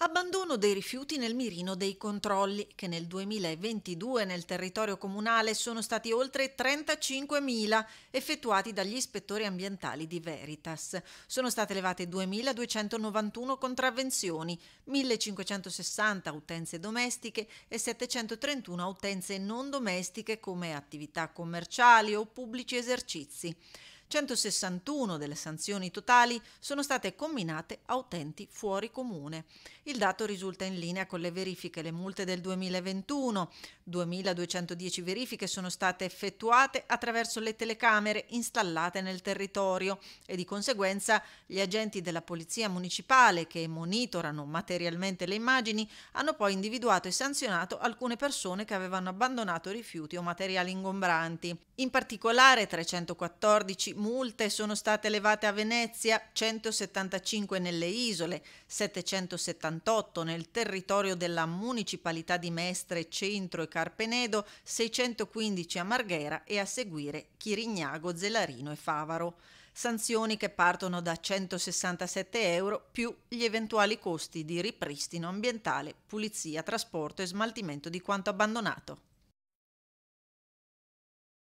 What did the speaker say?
Abbandono dei rifiuti nel mirino dei controlli, che nel 2022 nel territorio comunale sono stati oltre 35.000 effettuati dagli ispettori ambientali di Veritas. Sono state levate 2.291 contravvenzioni, 1.560 utenze domestiche e 731 utenze non domestiche come attività commerciali o pubblici esercizi. 161 delle sanzioni totali sono state combinate a utenti fuori comune. Il dato risulta in linea con le verifiche e le multe del 2021. 2210 verifiche sono state effettuate attraverso le telecamere installate nel territorio e di conseguenza gli agenti della Polizia Municipale che monitorano materialmente le immagini hanno poi individuato e sanzionato alcune persone che avevano abbandonato rifiuti o materiali ingombranti. In particolare 314 multe sono state elevate a Venezia, 175 nelle isole, 778 nel territorio della municipalità di Mestre, Centro e Carpenedo, 615 a Marghera e a seguire Chirignago, Zelarino e Favaro. Sanzioni che partono da 167 euro più gli eventuali costi di ripristino ambientale, pulizia, trasporto e smaltimento di quanto abbandonato.